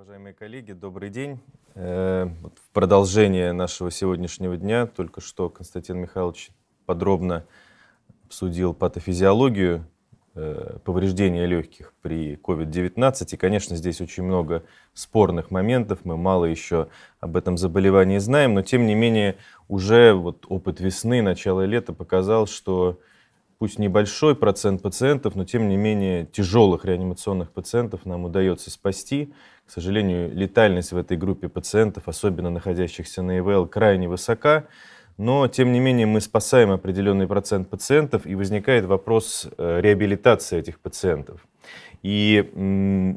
Уважаемые коллеги, добрый день. Э, в продолжение нашего сегодняшнего дня только что Константин Михайлович подробно обсудил патофизиологию э, повреждения легких при COVID-19. И, конечно, здесь очень много спорных моментов. Мы мало еще об этом заболевании знаем, но, тем не менее, уже вот опыт весны, начала лета показал, что пусть небольшой процент пациентов, но тем не менее тяжелых реанимационных пациентов нам удается спасти. К сожалению, летальность в этой группе пациентов, особенно находящихся на ИВЛ, крайне высока. Но, тем не менее, мы спасаем определенный процент пациентов, и возникает вопрос э, реабилитации этих пациентов. И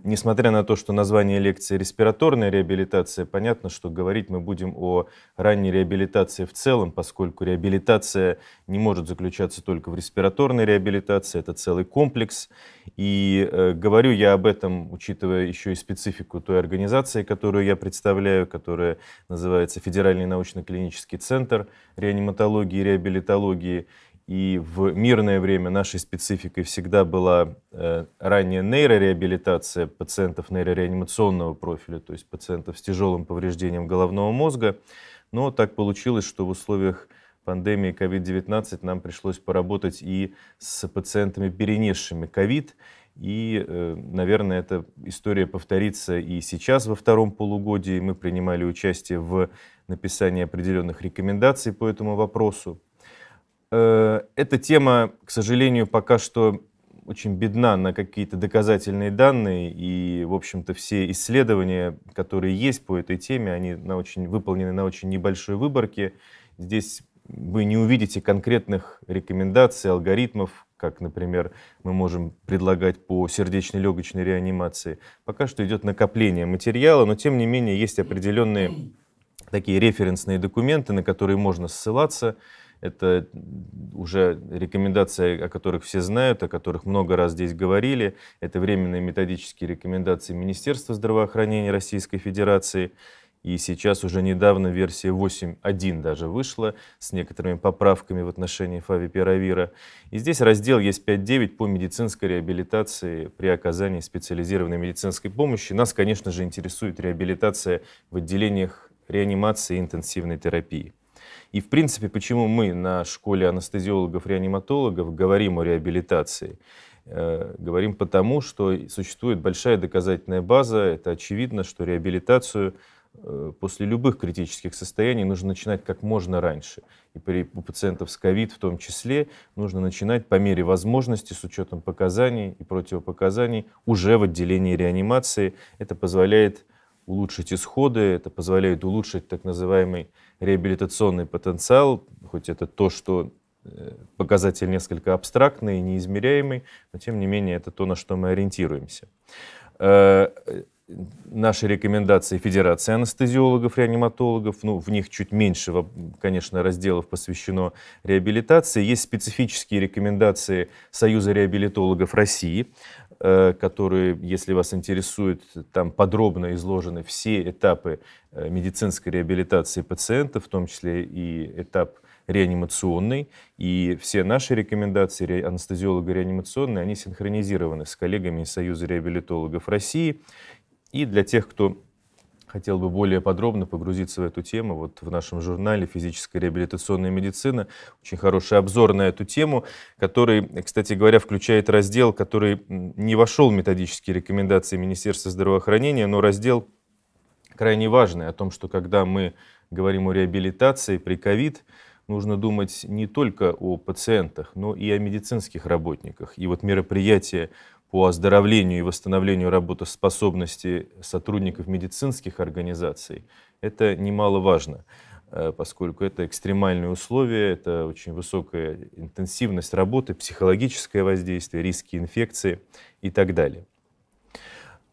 несмотря на то, что название лекции «Респираторная реабилитация», понятно, что говорить мы будем о ранней реабилитации в целом, поскольку реабилитация не может заключаться только в респираторной реабилитации, это целый комплекс. И э, говорю я об этом, учитывая еще и специфику той организации, которую я представляю, которая называется Федеральный научно-клинический центр реаниматологии и реабилитологии и в мирное время нашей спецификой всегда была э, ранняя нейрореабилитация пациентов нейрореанимационного профиля, то есть пациентов с тяжелым повреждением головного мозга. Но так получилось, что в условиях пандемии COVID-19 нам пришлось поработать и с пациентами, перенесшими COVID. И, э, наверное, эта история повторится и сейчас во втором полугодии. Мы принимали участие в написании определенных рекомендаций по этому вопросу. Э, эта тема, к сожалению, пока что очень бедна на какие-то доказательные данные, и, в общем-то, все исследования, которые есть по этой теме, они на очень, выполнены на очень небольшой выборке. Здесь вы не увидите конкретных рекомендаций, алгоритмов, как, например, мы можем предлагать по сердечно-легочной реанимации. Пока что идет накопление материала, но, тем не менее, есть определенные такие референсные документы, на которые можно ссылаться – это уже рекомендации, о которых все знают, о которых много раз здесь говорили. Это временные методические рекомендации Министерства здравоохранения Российской Федерации. И сейчас уже недавно версия 8.1 даже вышла с некоторыми поправками в отношении фавипиравира. И здесь раздел есть 5.9 по медицинской реабилитации при оказании специализированной медицинской помощи. Нас, конечно же, интересует реабилитация в отделениях реанимации и интенсивной терапии. И, в принципе, почему мы на школе анестезиологов-реаниматологов говорим о реабилитации? Э, говорим потому, что существует большая доказательная база, это очевидно, что реабилитацию э, после любых критических состояний нужно начинать как можно раньше. И при, у пациентов с ковид в том числе нужно начинать по мере возможности с учетом показаний и противопоказаний уже в отделении реанимации. Это позволяет улучшить исходы, это позволяет улучшить так называемый реабилитационный потенциал, хоть это то, что э, показатель несколько абстрактный, и неизмеряемый, но тем не менее это то, на что мы ориентируемся. Э, э, наши рекомендации Федерации анестезиологов, реаниматологов, ну, в них чуть меньше, конечно, разделов посвящено реабилитации. Есть специфические рекомендации Союза реабилитологов России. Э, которые, если вас интересует, там подробно изложены все этапы э, медицинской реабилитации пациента, в том числе и этап реанимационный, и все наши рекомендации анестезиолога-реанимационной, они синхронизированы с коллегами из Союза реабилитологов России. И для тех, кто хотел бы более подробно погрузиться в эту тему. Вот в нашем журнале «Физическая реабилитационная медицина» очень хороший обзор на эту тему, который, кстати говоря, включает раздел, который не вошел в методические рекомендации Министерства здравоохранения, но раздел крайне важный о том, что когда мы говорим о реабилитации при ковид, нужно думать не только о пациентах, но и о медицинских работниках. И вот мероприятие по оздоровлению и восстановлению работоспособности сотрудников медицинских организаций, это немаловажно, э, поскольку это экстремальные условия, это очень высокая интенсивность работы, психологическое воздействие, риски инфекции и так далее.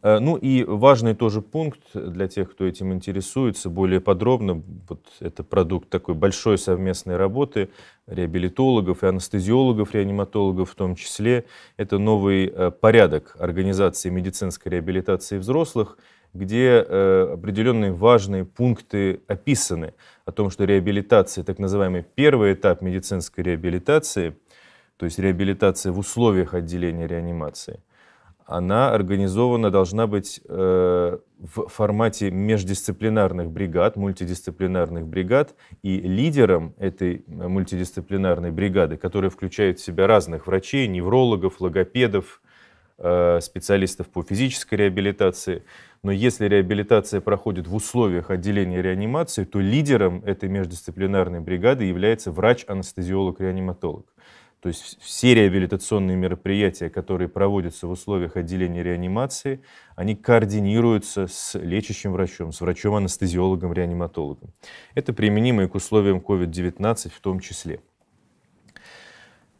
Э, ну и важный тоже пункт для тех, кто этим интересуется более подробно. Вот это продукт такой большой совместной работы реабилитологов и анестезиологов, реаниматологов в том числе. Это новый э, порядок организации медицинской реабилитации взрослых, где э, определенные важные пункты описаны о том, что реабилитация, так называемый первый этап медицинской реабилитации, то есть реабилитация в условиях отделения реанимации – она организована должна быть э, в формате междисциплинарных бригад, мультидисциплинарных бригад, и лидером этой э, мультидисциплинарной бригады, которая включает в себя разных врачей, неврологов, логопедов, э, специалистов по физической реабилитации, но если реабилитация проходит в условиях отделения реанимации, то лидером этой междисциплинарной бригады является врач-анестезиолог-реаниматолог. То есть все реабилитационные мероприятия, которые проводятся в условиях отделения реанимации, они координируются с лечащим врачом, с врачом-анестезиологом-реаниматологом. Это применимо и к условиям COVID-19 в том числе.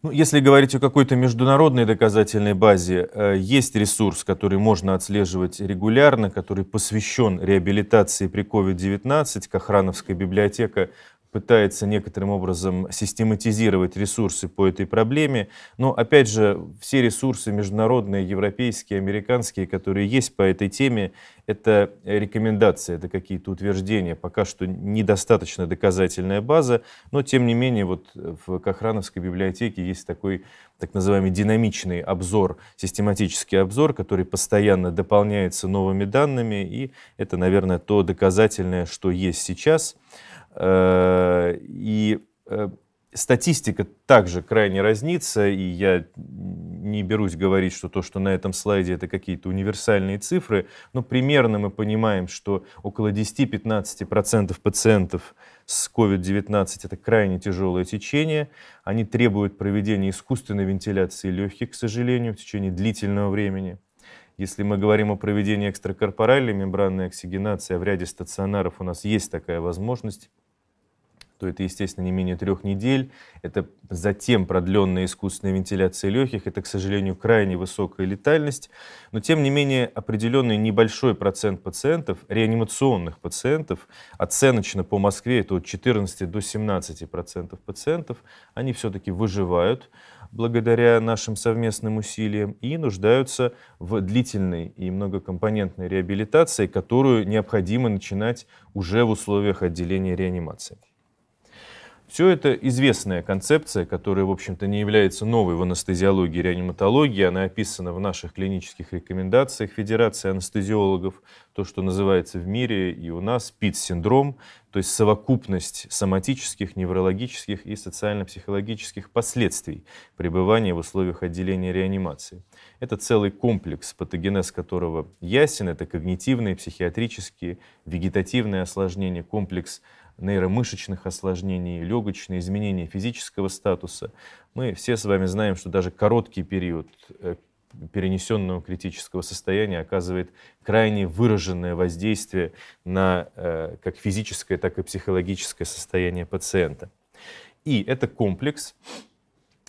Ну, если говорить о какой-то международной доказательной базе, э, есть ресурс, который можно отслеживать регулярно, который посвящен реабилитации при COVID-19, Кохрановская библиотека пытается некоторым образом систематизировать ресурсы по этой проблеме. Но, опять же, все ресурсы международные, европейские, американские, которые есть по этой теме, это рекомендации, это какие-то утверждения. Пока что недостаточно доказательная база, но, тем не менее, вот в Кохрановской библиотеке есть такой так называемый динамичный обзор, систематический обзор, который постоянно дополняется новыми данными, и это, наверное, то доказательное, что есть сейчас. Э, и э, статистика также крайне разнится, и я не берусь говорить, что то, что на этом слайде, это какие-то универсальные цифры, но примерно мы понимаем, что около 10-15% пациентов с COVID-19 это крайне тяжелое течение, они требуют проведения искусственной вентиляции легких, к сожалению, в течение длительного времени. Если мы говорим о проведении экстракорпоральной мембранной оксигенации, а в ряде стационаров у нас есть такая возможность, то это, естественно, не менее трех недель. Это затем продленная искусственная вентиляция легких. Это, к сожалению, крайне высокая летальность. Но, тем не менее, определенный небольшой процент пациентов, реанимационных пациентов, оценочно по Москве это от 14 до 17 процентов пациентов, они все-таки выживают благодаря нашим совместным усилиям и нуждаются в длительной и многокомпонентной реабилитации, которую необходимо начинать уже в условиях отделения реанимации. Все это известная концепция, которая, в общем-то, не является новой в анестезиологии и реаниматологии. Она описана в наших клинических рекомендациях Федерации анестезиологов, то, что называется в мире и у нас пид синдром то есть совокупность соматических, неврологических и социально-психологических последствий пребывания в условиях отделения реанимации. Это целый комплекс, патогенез которого ясен, это когнитивные, психиатрические, вегетативные осложнения, комплекс – нейромышечных осложнений, легочные изменения физического статуса. Мы все с вами знаем, что даже короткий период э, перенесенного критического состояния оказывает крайне выраженное воздействие на э, как физическое, так и психологическое состояние пациента. И это комплекс,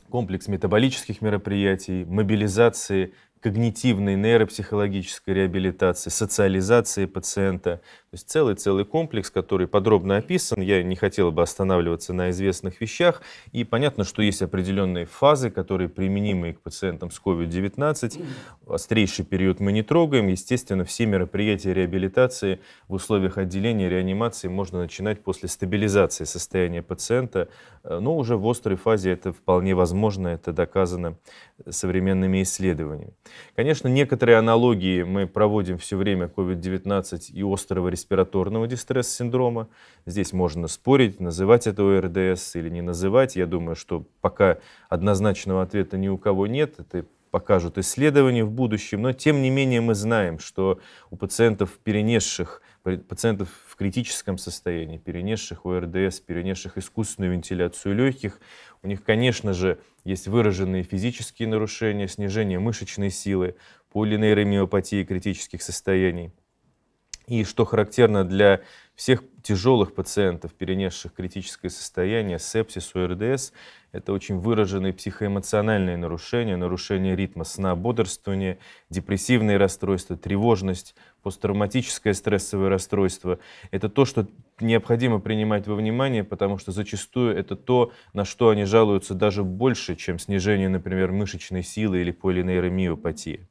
комплекс метаболических мероприятий, мобилизации когнитивной, нейропсихологической реабилитации, социализации пациента. То есть целый-целый комплекс, который подробно описан. Я не хотел бы останавливаться на известных вещах. И понятно, что есть определенные фазы, которые применимы к пациентам с COVID-19. Острейший период мы не трогаем. Естественно, все мероприятия реабилитации в условиях отделения реанимации можно начинать после стабилизации состояния пациента. Но уже в острой фазе это вполне возможно, это доказано современными исследованиями. Конечно, некоторые аналогии мы проводим все время COVID-19 и острого респираторного дистресс-синдрома. Здесь можно спорить, называть это ОРДС или не называть. Я думаю, что пока однозначного ответа ни у кого нет. Это покажут исследования в будущем, но тем не менее мы знаем, что у пациентов, перенесших, пациентов в критическом состоянии, перенесших ОРДС, перенесших искусственную вентиляцию легких, у них, конечно же, есть выраженные физические нарушения, снижение мышечной силы, полинейромиопатии критических состояний. И что характерно для всех тяжелых пациентов, перенесших критическое состояние, сепсис, ОРДС, это очень выраженные психоэмоциональные нарушения, нарушение ритма сна, бодрствования, депрессивные расстройства, тревожность, посттравматическое стрессовое расстройство. Это то, что необходимо принимать во внимание, потому что зачастую это то, на что они жалуются даже больше, чем снижение, например, мышечной силы или полинейромиопатии.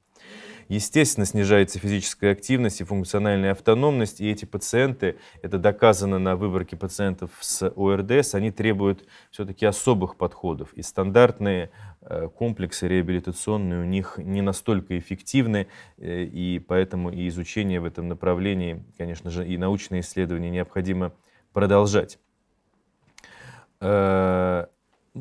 Естественно, снижается физическая активность и функциональная автономность, и эти пациенты, это доказано на выборке пациентов с ОРДС, они требуют все-таки особых подходов. И стандартные э, комплексы реабилитационные у них не настолько эффективны, э, и поэтому и изучение в этом направлении, конечно же, и научные исследования необходимо продолжать. Э,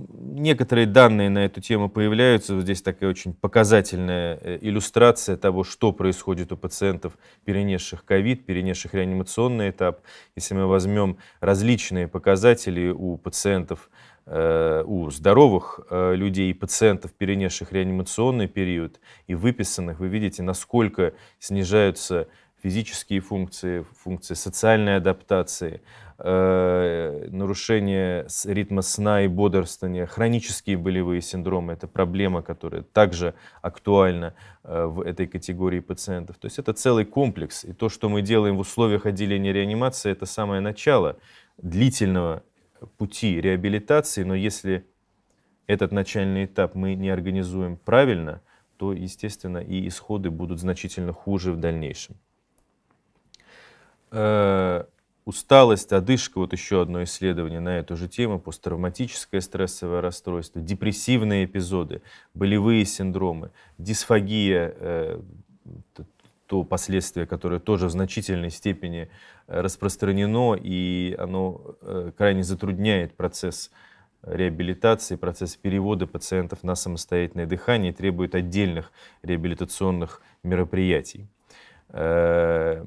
Некоторые данные на эту тему появляются. Вот здесь такая очень показательная э, иллюстрация того, что происходит у пациентов, перенесших ковид, перенесших реанимационный этап. Если мы возьмем различные показатели у пациентов, э, у здоровых э, людей и пациентов, перенесших реанимационный период и выписанных, вы видите, насколько снижаются физические функции, функции социальной адаптации, э, нарушение ритма сна и бодрствования, хронические болевые синдромы – это проблема, которая также актуальна э, в этой категории пациентов. То есть это целый комплекс. И то, что мы делаем в условиях отделения реанимации, это самое начало длительного пути реабилитации, но если этот начальный этап мы не организуем правильно, то, естественно, и исходы будут значительно хуже в дальнейшем. Э, Усталость, одышка, вот еще одно исследование на эту же тему, посттравматическое стрессовое расстройство, депрессивные эпизоды, болевые синдромы, дисфагия, э, то последствие, которое тоже в значительной степени э, распространено, и оно э, крайне затрудняет процесс реабилитации, процесс перевода пациентов на самостоятельное дыхание требует отдельных реабилитационных мероприятий. Э,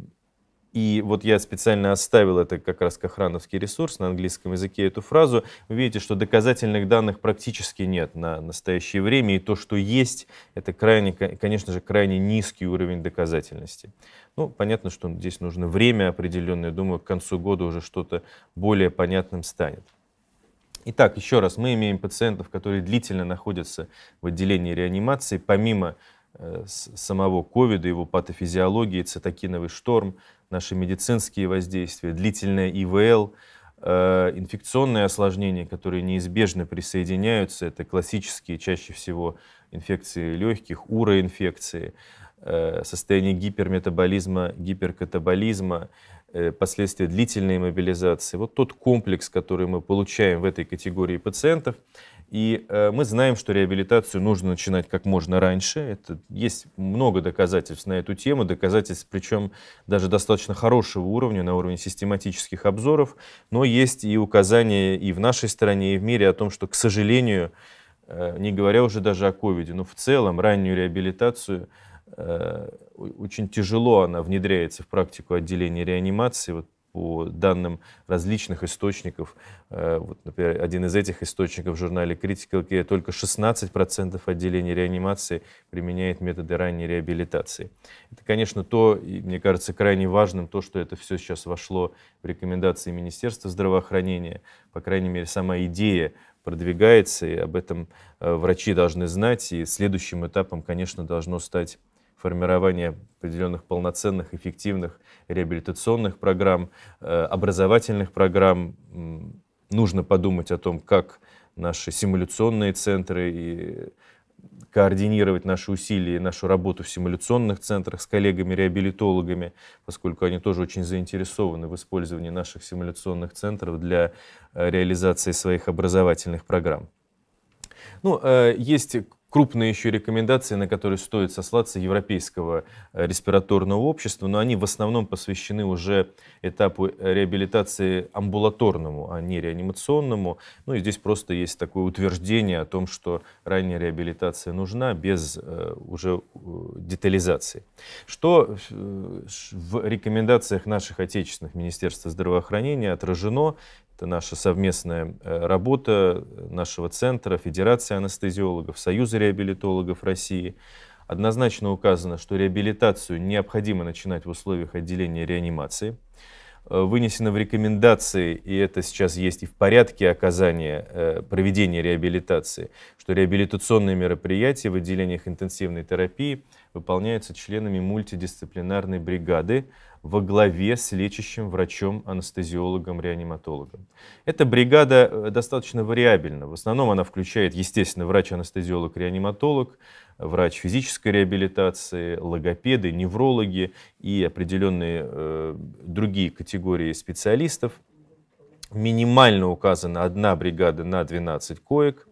и вот я специально оставил это как раз кохрановский ресурс на английском языке, эту фразу. Вы видите, что доказательных данных практически нет на настоящее время, и то, что есть, это крайне, конечно же, крайне низкий уровень доказательности. Ну, понятно, что здесь нужно время определенное, думаю, к концу года уже что-то более понятным станет. Итак, еще раз, мы имеем пациентов, которые длительно находятся в отделении реанимации, помимо Э, самого ковида, его патофизиологии, цитокиновый шторм, наши медицинские воздействия, длительное ИВЛ, э, инфекционные осложнения, которые неизбежно присоединяются, это классические, чаще всего, инфекции легких, уроинфекции, э, состояние гиперметаболизма, гиперкатаболизма, последствия длительной мобилизации. Вот тот комплекс, который мы получаем в этой категории пациентов – и э, мы знаем, что реабилитацию нужно начинать как можно раньше. Это, есть много доказательств на эту тему, доказательств, причем даже достаточно хорошего уровня, на уровне систематических обзоров. Но есть и указания и в нашей стране, и в мире о том, что, к сожалению, э, не говоря уже даже о ковиде, но в целом раннюю реабилитацию э, очень тяжело она внедряется в практику отделения реанимации. Вот по данным различных источников. Э, вот, например, один из этих источников в журнале Critical Care только 16% отделений реанимации применяет методы ранней реабилитации. Это, конечно, то, и мне кажется, крайне важным, то, что это все сейчас вошло в рекомендации Министерства здравоохранения. По крайней мере, сама идея продвигается, и об этом э, врачи должны знать. И следующим этапом, конечно, должно стать формирование определенных полноценных, эффективных реабилитационных программ, э, образовательных программ. Нужно подумать о том, как наши симуляционные центры и координировать наши усилия и нашу работу в симуляционных центрах с коллегами-реабилитологами, поскольку они тоже очень заинтересованы в использовании наших симуляционных центров для э, реализации своих образовательных программ. Ну, э, есть крупные еще рекомендации, на которые стоит сослаться Европейского э, респираторного общества, но они в основном посвящены уже этапу э, реабилитации амбулаторному, а не реанимационному. Ну и здесь просто есть такое утверждение о том, что ранняя реабилитация нужна без э, уже детализации. Что в рекомендациях наших отечественных министерства здравоохранения отражено, это наша совместная э, работа нашего центра, Федерации анестезиологов, Союза реабилитологов России. Однозначно указано, что реабилитацию необходимо начинать в условиях отделения реанимации. Э, вынесено в рекомендации, и это сейчас есть и в порядке оказания, э, проведения реабилитации, что реабилитационные мероприятия в отделениях интенсивной терапии выполняются членами мультидисциплинарной бригады, во главе с лечащим врачом-анестезиологом-реаниматологом. Эта бригада э, достаточно вариабельна. В основном она включает, естественно, врач-анестезиолог-реаниматолог, врач физической реабилитации, логопеды, неврологи и определенные э, другие категории специалистов. Минимально указана одна бригада на 12 коек –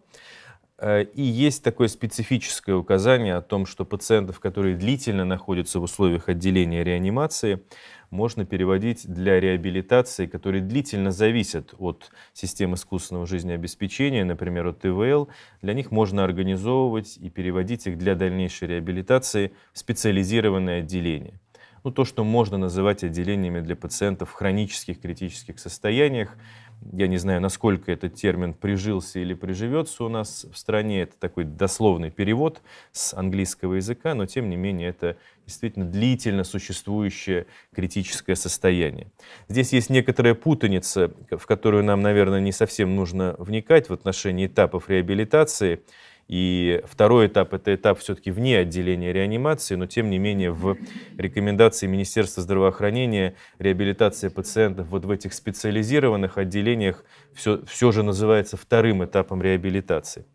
Э, и есть такое специфическое указание о том, что пациентов, которые длительно находятся в условиях отделения реанимации, можно переводить для реабилитации, которые длительно зависят от систем искусственного жизнеобеспечения, например, от ТВЛ. Для них можно организовывать и переводить их для дальнейшей реабилитации в специализированное отделение. Ну, то, что можно называть отделениями для пациентов в хронических критических состояниях, я не знаю, насколько этот термин прижился или приживется у нас в стране. Это такой дословный перевод с английского языка, но тем не менее это действительно длительно существующее критическое состояние. Здесь есть некоторая путаница, в которую нам, наверное, не совсем нужно вникать в отношении этапов реабилитации. И второй этап – это этап все-таки вне отделения реанимации, но тем не менее в рекомендации Министерства здравоохранения реабилитация пациентов вот в этих специализированных отделениях все, все же называется вторым этапом реабилитации.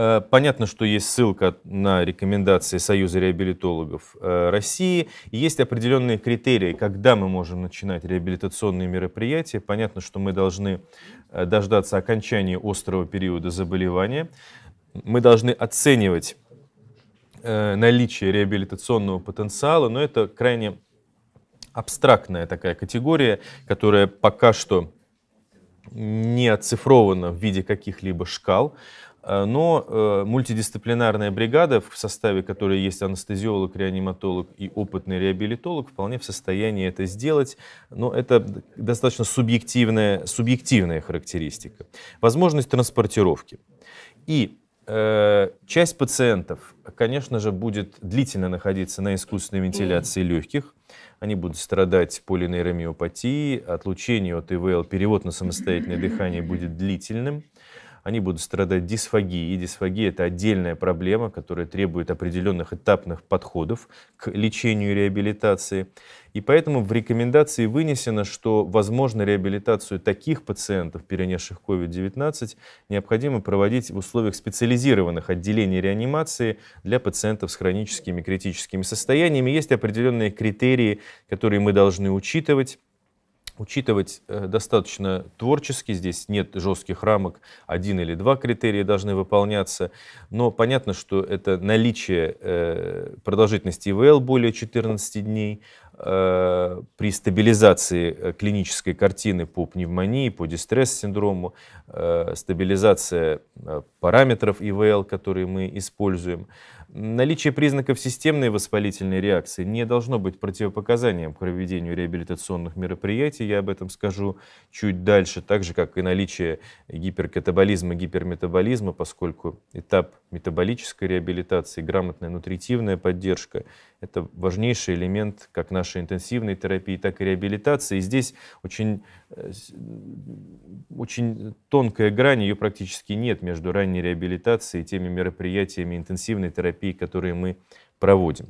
Э, понятно, что есть ссылка на рекомендации Союза реабилитологов э, России. Есть определенные критерии, когда мы можем начинать реабилитационные мероприятия. Понятно, что мы должны э, дождаться окончания острого периода заболевания. Мы должны оценивать наличие реабилитационного потенциала, но это крайне абстрактная такая категория, которая пока что не оцифрована в виде каких-либо шкал. Э, но э, мультидисциплинарная бригада, в составе которой есть анестезиолог, реаниматолог и опытный реабилитолог, вполне в состоянии это сделать. Но это достаточно субъективная, субъективная характеристика. Возможность транспортировки. И э, часть пациентов, конечно же, будет длительно находиться на искусственной вентиляции легких. Они будут страдать полинейромиопатией, отлучение от ИВЛ, перевод на самостоятельное дыхание будет длительным они будут страдать дисфагией. И дисфагия – это отдельная проблема, которая требует определенных этапных подходов к лечению и реабилитации. И поэтому в рекомендации вынесено, что, возможно, реабилитацию таких пациентов, перенесших COVID-19, необходимо проводить в условиях специализированных отделений реанимации для пациентов с хроническими критическими состояниями. Есть определенные критерии, которые мы должны учитывать учитывать э, достаточно творчески, здесь нет жестких рамок, один или два критерия должны выполняться, но понятно, что это наличие э, продолжительности ИВЛ более 14 дней, э, при стабилизации клинической картины по пневмонии, по дистресс-синдрому, стабилизация параметров ИВЛ, которые мы используем, Наличие признаков системной воспалительной реакции не должно быть противопоказанием к проведению реабилитационных мероприятий, я об этом скажу чуть дальше, так же как и наличие гиперкатаболизма, гиперметаболизма, поскольку этап метаболической реабилитации, грамотная нутритивная поддержка – это важнейший элемент как нашей интенсивной терапии, так и реабилитации. И здесь очень, э, очень тонкая грань, ее практически нет между ранней реабилитацией и теми мероприятиями интенсивной терапии, терапии, которые мы проводим.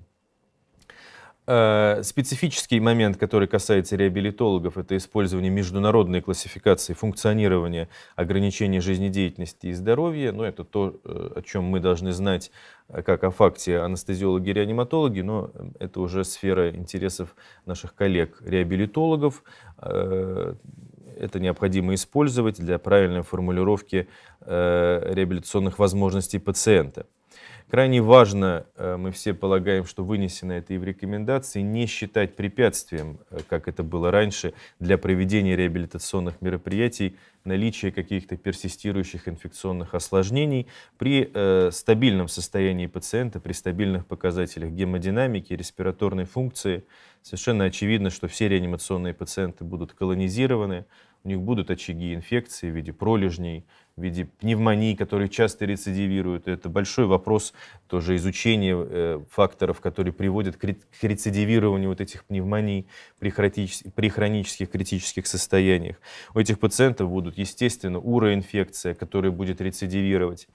Э, специфический момент, который касается реабилитологов, это использование международной классификации функционирования ограничений жизнедеятельности и здоровья. ну, это то, э, о чем мы должны знать э, как о факте анестезиологи и реаниматологи, но это уже сфера интересов наших коллег-реабилитологов. Это необходимо использовать для правильной формулировки реабилитационных возможностей пациента. Крайне важно, э, мы все полагаем, что вынесено это и в рекомендации, не считать препятствием, э, как это было раньше, для проведения реабилитационных мероприятий наличие каких-то персистирующих инфекционных осложнений при э, стабильном состоянии пациента, при стабильных показателях гемодинамики, респираторной функции. Совершенно очевидно, что все реанимационные пациенты будут колонизированы, у них будут очаги инфекции в виде пролежней, в виде пневмонии, которые часто рецидивируют. Это большой вопрос тоже изучения э, факторов, которые приводят к рецидивированию вот этих пневмоний при, хронических, при хронических критических состояниях. У этих пациентов будут, естественно, уроинфекция, которая будет рецидивировать.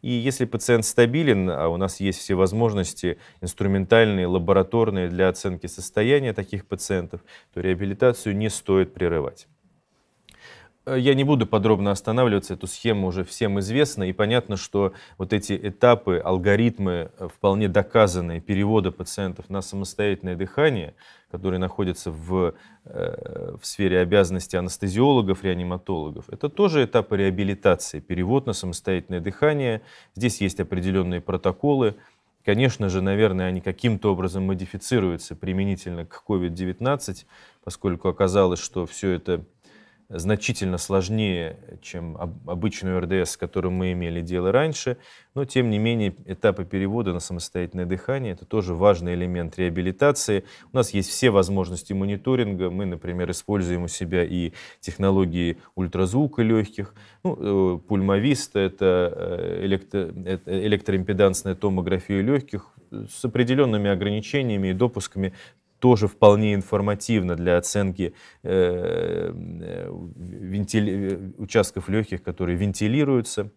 И если пациент стабилен, а у нас есть все возможности инструментальные, лабораторные для оценки состояния таких пациентов, то реабилитацию не стоит прерывать. Э, я не буду подробно останавливаться, эту схему уже всем известна, и понятно, что вот эти этапы, алгоритмы э, вполне доказанные перевода пациентов на самостоятельное дыхание, которые находятся в, э, в сфере обязанности анестезиологов, реаниматологов, это тоже этапы реабилитации, перевод на самостоятельное дыхание. Здесь есть определенные протоколы, Конечно же, наверное, они каким-то образом модифицируются применительно к COVID-19, поскольку оказалось, что все это значительно сложнее, чем обычную РДС, с которой мы имели дело раньше, но тем не менее этапы перевода на самостоятельное дыхание – это тоже важный элемент реабилитации. У нас есть все возможности мониторинга, мы, например, используем у себя и технологии ультразвука легких, ну, э, пульмовиста – это э, электро, электроимпедансная томография легких, с определенными ограничениями и допусками тоже вполне информативно для оценки э, э вентили... Э, участков легких, которые вентилируются.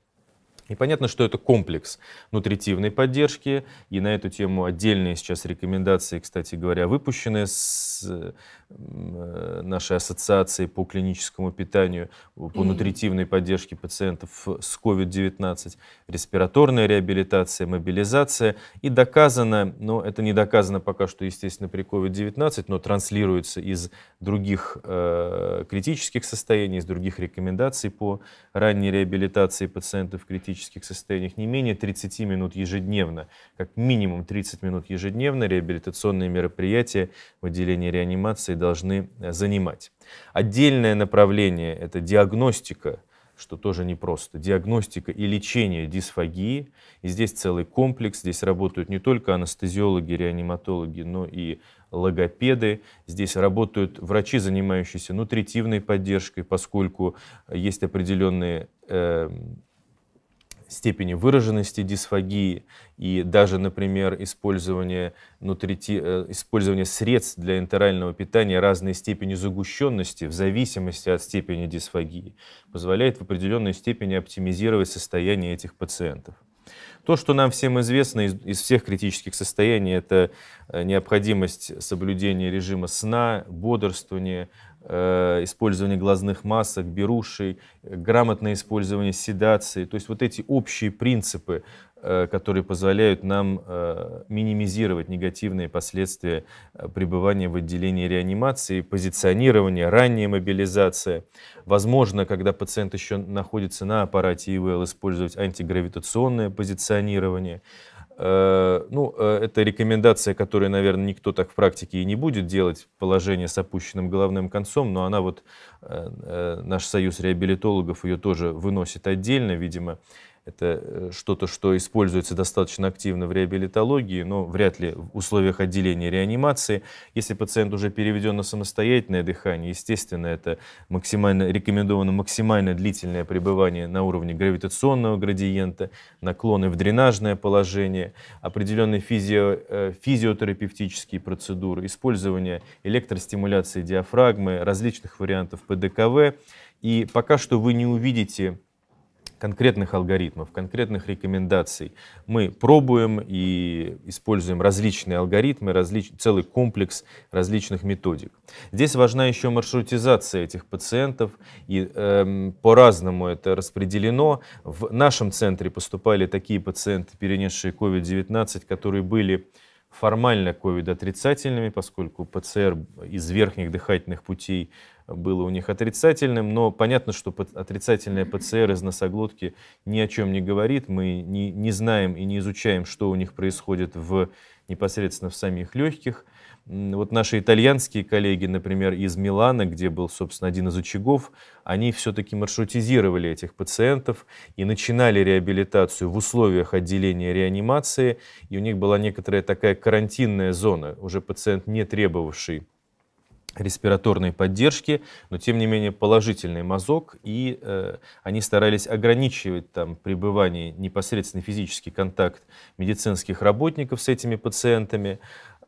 И понятно, что это комплекс нутритивной поддержки, и на эту тему отдельные сейчас рекомендации, кстати говоря, выпущены с э, нашей ассоциацией по клиническому питанию, по нутритивной поддержке пациентов с COVID-19, респираторная реабилитация, мобилизация. И доказано, но это не доказано пока что, естественно, при COVID-19, но транслируется из других э, критических состояний, из других рекомендаций по ранней реабилитации пациентов критических наркотических состояниях не менее 30 минут ежедневно, как минимум 30 минут ежедневно реабилитационные мероприятия в отделении реанимации должны э, занимать. Отдельное направление – это диагностика что тоже непросто. Диагностика и лечение дисфагии. И здесь целый комплекс. Здесь работают не только анестезиологи, реаниматологи, но и логопеды. Здесь работают врачи, занимающиеся нутритивной поддержкой, поскольку э, есть определенные э, степени выраженности дисфагии и даже, например, использование, нутрити... Э, использование средств для энтерального питания разной степени загущенности в зависимости от степени дисфагии позволяет в определенной степени оптимизировать состояние этих пациентов. То, что нам всем известно из, из всех критических состояний, это э, необходимость соблюдения режима сна, бодрствования, Э, использование глазных масок, берушей, грамотное использование седации. То есть вот эти общие принципы, э, которые позволяют нам э, минимизировать негативные последствия пребывания в отделении реанимации, позиционирование, ранняя мобилизация. Возможно, когда пациент еще находится на аппарате ИВЛ, использовать антигравитационное позиционирование. Э, ну, э, это рекомендация, которую, наверное, никто так в практике и не будет делать, положение с опущенным головным концом, но она вот, э, наш союз реабилитологов ее тоже выносит отдельно, видимо, это э, что-то, что используется достаточно активно в реабилитологии, но вряд ли в условиях отделения реанимации. Если пациент уже переведен на самостоятельное дыхание, естественно, это максимально рекомендовано максимально длительное пребывание на уровне гравитационного градиента, наклоны в дренажное положение, определенные физио, э, физиотерапевтические процедуры, использование электростимуляции диафрагмы, различных вариантов ПДКВ. И пока что вы не увидите конкретных алгоритмов, конкретных рекомендаций. Мы пробуем и используем различные алгоритмы, различ... целый комплекс различных методик. Здесь важна еще маршрутизация этих пациентов, и э, по-разному это распределено. В нашем центре поступали такие пациенты, перенесшие COVID-19, которые были формально COVID-отрицательными, поскольку ПЦР из верхних дыхательных путей было у них отрицательным, но понятно, что отрицательная ПЦР из носоглотки ни о чем не говорит, мы не, не знаем и не изучаем, что у них происходит в, непосредственно в самих легких. Вот наши итальянские коллеги, например, из Милана, где был, собственно, один из очагов, они все-таки маршрутизировали этих пациентов и начинали реабилитацию в условиях отделения реанимации, и у них была некоторая такая карантинная зона, уже пациент, не требовавший респираторной поддержки, но тем не менее положительный мазок, и э, они старались ограничивать там пребывание непосредственный физический контакт медицинских работников с этими пациентами,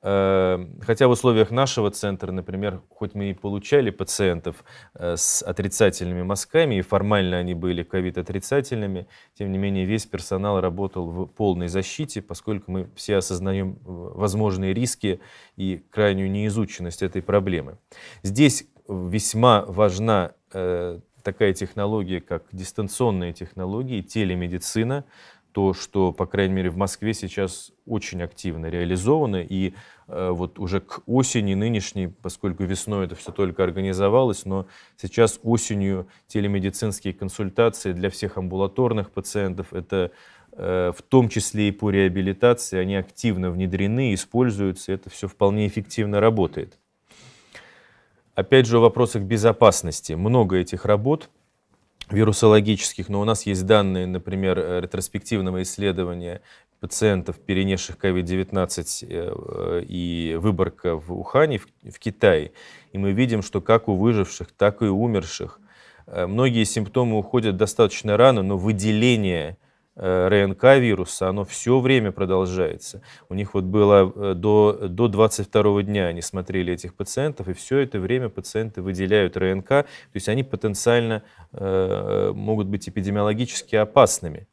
Эм, хотя в условиях нашего центра, например, хоть мы и получали пациентов э, с отрицательными мазками, и формально они были ковид-отрицательными, тем не менее весь персонал работал в полной защите, поскольку мы все осознаем э, возможные риски и крайнюю неизученность этой проблемы. Здесь весьма важна э, такая технология, как дистанционные технологии, телемедицина, то, что, по крайней мере, в Москве сейчас очень активно реализовано, и э, вот уже к осени нынешней, поскольку весной это все только организовалось, но сейчас осенью телемедицинские консультации для всех амбулаторных пациентов, это э, в том числе и по реабилитации, они активно внедрены, используются, это все вполне эффективно работает. Опять же, о вопросах безопасности. Много этих работ – вирусологических, но у нас есть данные, например, э, ретроспективного исследования пациентов, перенесших COVID-19 э, э, и выборка в Ухане, в Китае. И мы видим, что как у выживших, так и у умерших многие симптомы уходят достаточно рано, но выделение Э, РНК вируса, оно все время продолжается. У них вот было э, до, до 22 дня они смотрели этих пациентов, и все это время пациенты выделяют РНК, то есть они потенциально э, могут быть эпидемиологически опасными.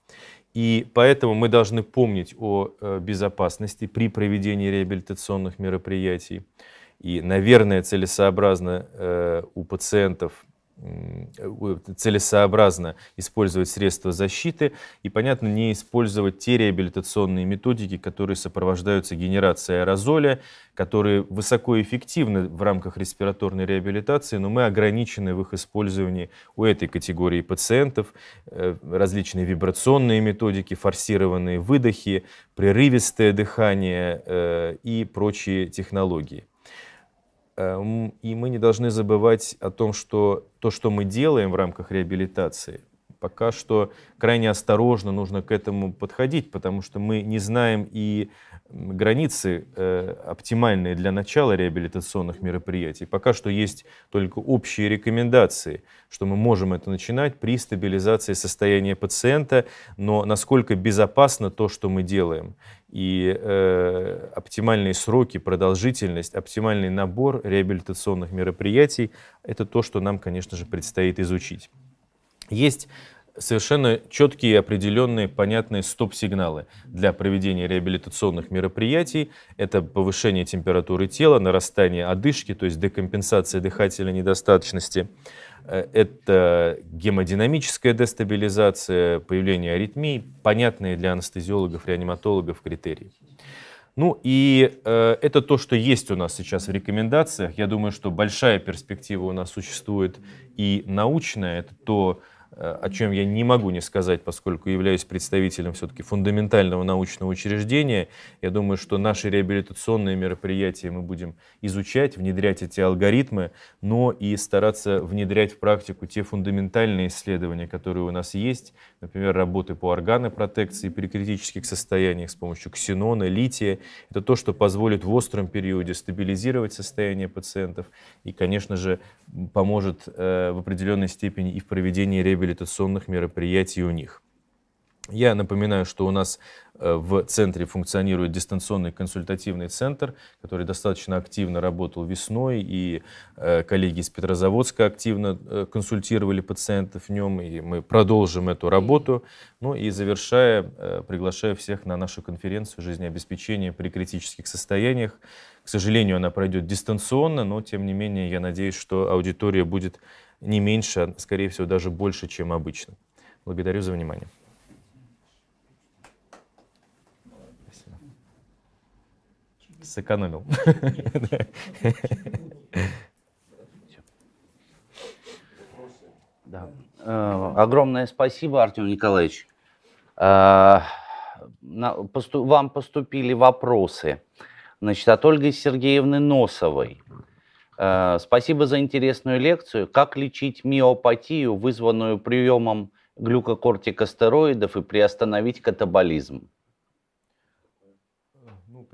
И поэтому мы должны помнить о э, безопасности при проведении реабилитационных мероприятий. И, наверное, целесообразно э, у пациентов целесообразно использовать средства защиты и, понятно, не использовать те реабилитационные методики, которые сопровождаются генерацией аэрозоля, которые высокоэффективны в рамках респираторной реабилитации, но мы ограничены в их использовании у этой категории пациентов. Э, различные вибрационные методики, форсированные выдохи, прерывистое дыхание э, и прочие технологии. Эм, и мы не должны забывать о том, что то, что мы делаем в рамках реабилитации, пока что крайне осторожно нужно к этому подходить, потому что мы не знаем и границы э, оптимальные для начала реабилитационных мероприятий. Пока что есть только общие рекомендации, что мы можем это начинать при стабилизации состояния пациента, но насколько безопасно то, что мы делаем, и э, оптимальные сроки, продолжительность, оптимальный набор реабилитационных мероприятий – это то, что нам, конечно же, предстоит изучить. Есть совершенно четкие, определенные, понятные стоп-сигналы для проведения реабилитационных мероприятий. Это повышение температуры тела, нарастание одышки, то есть декомпенсация дыхательной недостаточности. Э, это гемодинамическая дестабилизация, появление аритмий, понятные для анестезиологов, реаниматологов критерии. Ну и э, это то, что есть у нас сейчас в рекомендациях. Я думаю, что большая перспектива у нас существует и научная. Это то, о чем я не могу не сказать, поскольку являюсь представителем все-таки фундаментального научного учреждения. Я думаю, что наши реабилитационные мероприятия мы будем изучать, внедрять эти алгоритмы, но и стараться внедрять в практику те фундаментальные исследования, которые у нас есть, например, работы по органопротекции при критических состояниях с помощью ксенона, лития. Это то, что позволит в остром периоде стабилизировать состояние пациентов и, конечно же, поможет э, в определенной степени и в проведении реабилитационных мероприятий у них. Я напоминаю, что у нас Э, в центре функционирует дистанционный консультативный центр, который достаточно активно работал весной, и э, коллеги из Петрозаводска активно э, консультировали пациентов в нем, и мы продолжим эту работу. Ну и завершая, приглашаю всех на нашу конференцию «Жизнеобеспечение при критических состояниях». К сожалению, она пройдет дистанционно, но тем не менее я надеюсь, что аудитория будет не меньше, а, скорее всего, даже больше, чем обычно. Благодарю за внимание. сэкономил. Да. Э, огромное спасибо, Артем Николаевич. Э, вам поступили вопросы. Значит, от Ольги Сергеевны Носовой. Э, спасибо за интересную лекцию. Как лечить миопатию, вызванную приемом глюкокортикостероидов и приостановить катаболизм?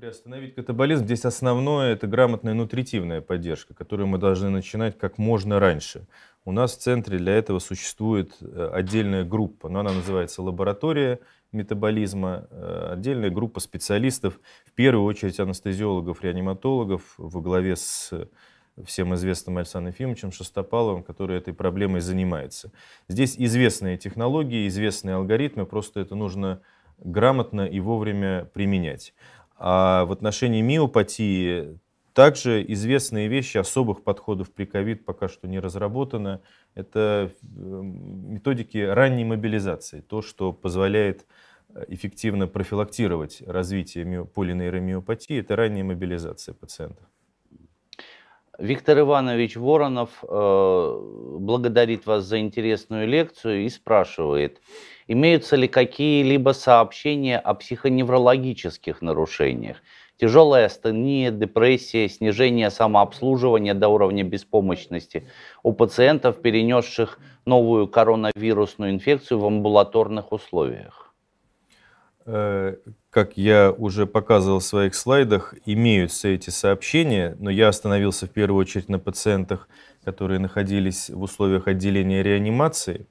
Приостановить катаболизм здесь основное – это грамотная нутритивная поддержка, которую мы должны начинать как можно раньше. У нас в центре для этого существует э, отдельная группа, но она называется «Лаборатория метаболизма», э, отдельная группа специалистов, в первую очередь анестезиологов, реаниматологов во главе с э, всем известным Александром Ефимовичем Шестопаловым, который этой проблемой занимается. Здесь известные технологии, известные алгоритмы, просто это нужно грамотно и вовремя применять. А в отношении миопатии также известные вещи особых подходов при ковид пока что не разработаны. Это эм, методики ранней мобилизации, то, что позволяет э, эффективно профилактировать развитие полинейромиопатии, это ранняя мобилизация пациентов. Виктор Иванович Воронов э, благодарит вас за интересную лекцию и спрашивает, имеются ли какие-либо сообщения о психоневрологических нарушениях? Тяжелая астения, депрессия, снижение самообслуживания до уровня беспомощности у пациентов, перенесших новую коронавирусную инфекцию в амбулаторных условиях. Э, как я уже показывал в своих слайдах, имеются эти сообщения, но я остановился в первую очередь на пациентах, которые находились в условиях отделения реанимации,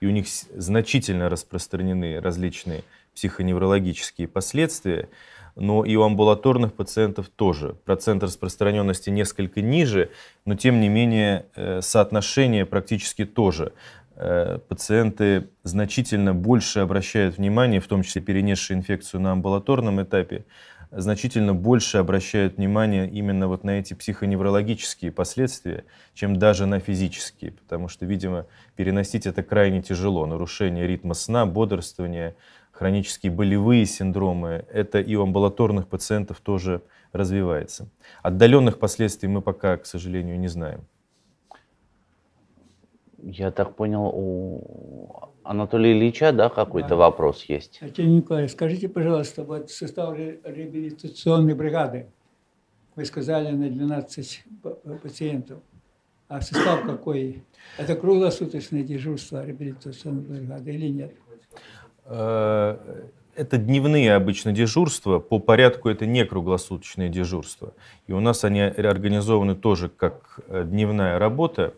и у них значительно распространены различные психоневрологические последствия, но и у амбулаторных пациентов тоже. Процент распространенности несколько ниже, но тем не менее э, соотношение практически тоже. Э, пациенты значительно больше обращают внимание, в том числе перенесшие инфекцию на амбулаторном этапе, значительно больше обращают внимание именно вот на эти психоневрологические последствия, чем даже на физические, потому что, видимо, переносить это крайне тяжело. Нарушение ритма сна, бодрствования, хронические болевые синдромы, это и у амбулаторных пациентов тоже развивается. Отдаленных последствий мы пока, к сожалению, не знаем. Я так понял, у Анатолия Ильича, да, какой-то да. вопрос есть? Татьяна Николаевна, скажите, пожалуйста, вот состав реабилитационной бригады, вы сказали, на 12 э, пациентов. А состав какой? Это круглосуточное дежурство реабилитационной бригады или нет? Э, это дневные обычно дежурства, по порядку это не круглосуточное дежурство И у нас они организованы тоже как э, дневная работа.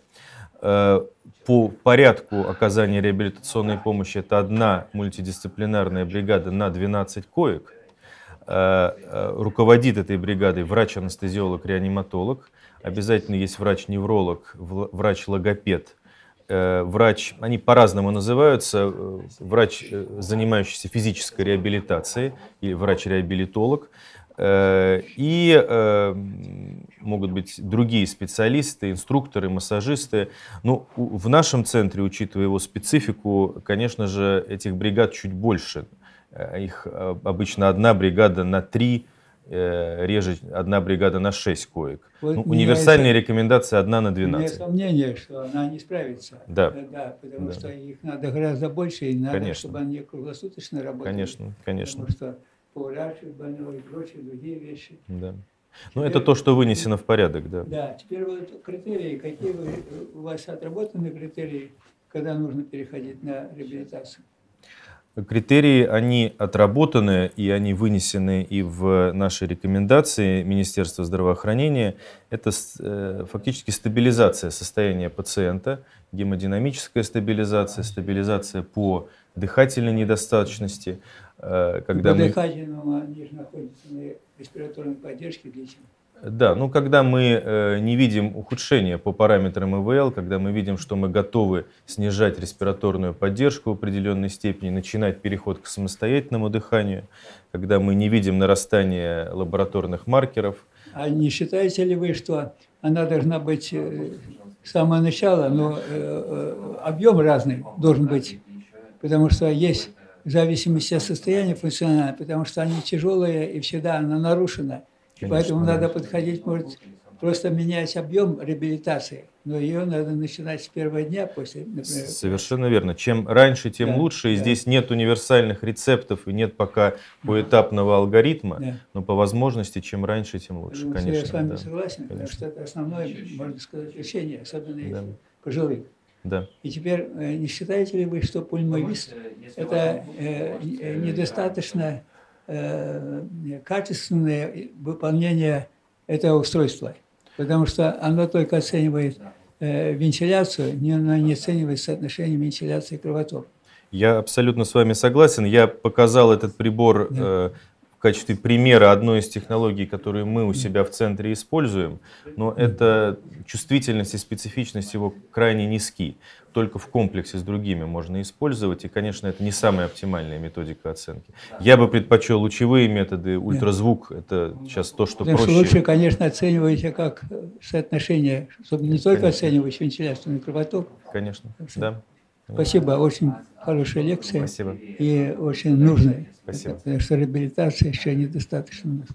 Э, по порядку оказания реабилитационной помощи это одна мультидисциплинарная бригада на 12 коек. Э, э, руководит этой бригадой врач-анестезиолог-реаниматолог. Обязательно есть врач-невролог, врач-логопед, врач, они по-разному называются, врач, занимающийся физической реабилитацией, или врач-реабилитолог, Э, и эм, могут быть другие специалисты, инструкторы, массажисты. Ну, в нашем центре, учитывая его специфику, конечно же, этих бригад чуть больше. Э, их э, обычно одна бригада на три реже одна бригада на шесть коек. Вот ну, универсальные это, рекомендации одна на двенадцать. У меня сомнение, что она не справится. Да. да потому да. что их надо гораздо больше, и надо, конечно. чтобы они круглосуточно работали. Конечно, конечно. Потому что поворачивать больного и прочие другие вещи. Да. Ну это то, что вынесено в порядок, да. Да, теперь вот критерии, какие вы, у вас отработаны критерии, когда нужно переходить на реабилитацию? Критерии, они отработаны и они вынесены и в наши рекомендации Министерства здравоохранения. Это э, фактически стабилизация состояния пациента, гемодинамическая стабилизация, стабилизация по дыхательной недостаточности, Э, когда мы... они же находятся на респираторной поддержке длительно. Да, ну когда мы э, не видим ухудшения по параметрам ИВЛ, когда мы видим, что мы готовы снижать респираторную поддержку в определенной степени, начинать переход к самостоятельному дыханию, когда мы не видим нарастания лабораторных маркеров. А не считаете ли вы, что она должна быть э, с самого начала, но объем разный должен быть, потому что есть в зависимости от состояния функционального, потому что они тяжелые и всегда она нарушена. Конечно, Поэтому да. надо подходить, может, просто менять объем реабилитации. Но ее надо начинать с первого дня после, например. Совершенно верно. Чем раньше, тем да, лучше. И да. здесь нет универсальных рецептов и нет пока поэтапного алгоритма. Да. Но по возможности, чем раньше, тем лучше, конечно. Я с вами да. согласен, Конечно. потому что это основное, можно сказать, лечение, особенно да. если пожилых. Да. И теперь э, не считаете ли вы, что пульмовист – это э, э, э, недостаточно э, качественное выполнение этого устройства? Потому что оно только оценивает э, вентиляцию, не, не оценивает соотношение вентиляции и кровотока. Я абсолютно с вами согласен. Я показал этот прибор да качестве примера одной из технологий, которые мы у себя в центре используем, но это чувствительность и специфичность его крайне низки. Только в комплексе с другими можно использовать, и, конечно, это не самая оптимальная методика оценки. Я бы предпочел лучевые методы, ультразвук, это сейчас то, что Потому проще. лучше, конечно, оцениваете как соотношение, чтобы не только оценивать вентиляцию, но и Конечно, да. Спасибо, очень хорошая лекция. Спасибо. И очень нужная. Спасибо. Потому что реабилитации еще недостаточно у нас.